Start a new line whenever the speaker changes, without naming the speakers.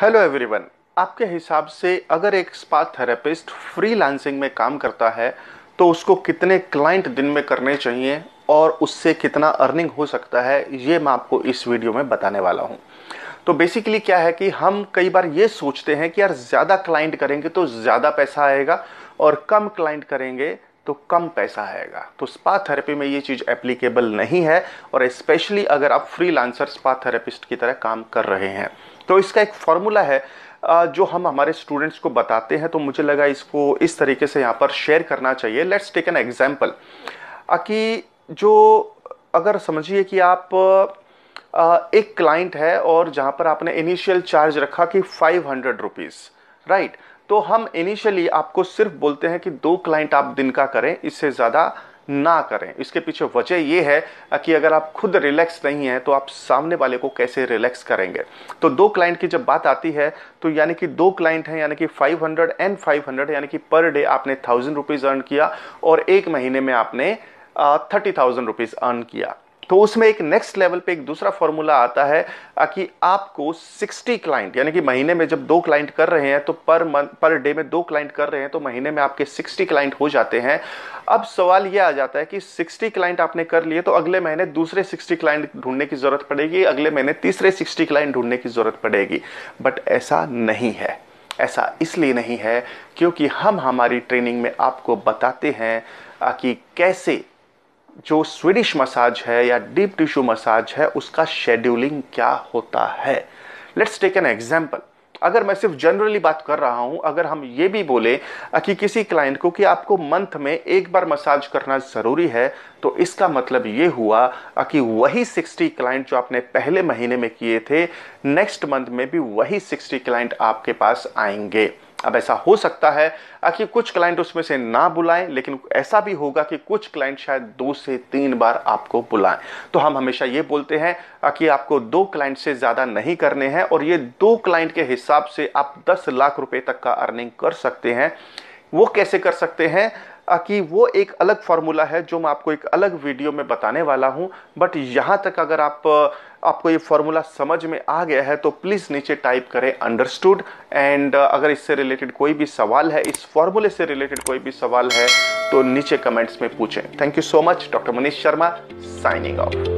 hello everyone आपके हिसाब से अगर एक स्पा थेरेपिस्ट फ्रीलांसिंग में काम करता है तो उसको कितने क्लाइंट दिन में करने चाहिए और उससे कितना अर्निंग हो सकता है ये मैं आपको इस वीडियो में बताने वाला हूँ तो बेसिकली क्या है कि हम कई बार ये सोचते हैं कि यार ज़्यादा क्लाइंट करेंगे तो ज़्यादा पैसा आएगा और कम क्लाइंट करेंगे तो कम पैसा आएगा तो स्पा थेरेपी में ये चीज़ एप्लीकेबल नहीं है और स्पेशली अगर आप फ्रीलांसर स्पा थेरेपिस्ट की तरह काम कर रहे हैं तो इसका एक फॉर्मूला है जो हम हमारे स्टूडेंट्स को बताते हैं तो मुझे लगा इसको इस तरीके से यहाँ पर शेयर करना चाहिए लेट्स टेक एन एग्जाम्पल कि जो अगर समझिए कि आप एक क्लाइंट है और जहाँ पर आपने इनिशियल चार्ज रखा कि फाइव हंड्रेड रुपीज़ राइट तो हम इनिशियली आपको सिर्फ बोलते हैं कि दो क्लाइंट आप दिन का करें इससे ज़्यादा ना करें इसके पीछे वजह यह है कि अगर आप खुद रिलैक्स नहीं हैं तो आप सामने वाले को कैसे रिलैक्स करेंगे तो दो क्लाइंट की जब बात आती है तो यानी कि दो क्लाइंट हैं यानी कि 500 एंड 500 यानी कि पर डे आपने थाउजेंड रुपीज़ अर्न किया और एक महीने में आपने थर्टी थाउजेंड रुपीज़ अर्न किया तो उसमें एक नेक्स्ट लेवल पे एक दूसरा फॉर्मूला आता है कि आपको 60 क्लाइंट यानी कि महीने में जब दो क्लाइंट कर रहे हैं तो पर मंथ पर डे में दो क्लाइंट कर रहे हैं तो महीने में आपके 60 क्लाइंट हो जाते हैं अब सवाल यह आ जाता है कि 60 क्लाइंट आपने कर लिए तो अगले महीने दूसरे 60 क्लाइंट ढूंढने की ज़रूरत पड़ेगी अगले महीने तीसरे 60 क्लाइंट ढूंढने की ज़रूरत पड़ेगी बट ऐसा नहीं है ऐसा इसलिए नहीं है क्योंकि हम हमारी ट्रेनिंग में आपको बताते हैं कि कैसे जो स्वीडिश मसाज है या डीप टिश्यू मसाज है उसका शेड्यूलिंग क्या होता है लेट्स टेक एन एग्जाम्पल अगर मैं सिर्फ जनरली बात कर रहा हूं अगर हम ये भी बोले कि किसी क्लाइंट को कि आपको मंथ में एक बार मसाज करना ज़रूरी है तो इसका मतलब ये हुआ कि वही 60 क्लाइंट जो आपने पहले महीने में किए थे नेक्स्ट मंथ में भी वही 60 क्लाइंट आपके पास आएंगे अब ऐसा हो सकता है कि कुछ क्लाइंट उसमें से ना बुलाएं लेकिन ऐसा भी होगा कि कुछ क्लाइंट शायद दो से तीन बार आपको बुलाएं तो हम हमेशा ये बोलते हैं कि आपको दो क्लाइंट से ज़्यादा नहीं करने हैं और ये दो क्लाइंट के हिसाब से आप दस लाख रुपए तक का अर्निंग कर सकते हैं वो कैसे कर सकते हैं कि वो एक अलग फार्मूला है जो मैं आपको एक अलग वीडियो में बताने वाला हूँ बट यहाँ तक अगर आप आपको ये फार्मूला समझ में आ गया है तो प्लीज़ नीचे टाइप करें अंडरस्टूड एंड अगर इससे रिलेटेड कोई भी सवाल है इस फार्मूले से रिलेटेड कोई भी सवाल है तो नीचे कमेंट्स में पूछें thank you so much doctor Manish Sharma signing of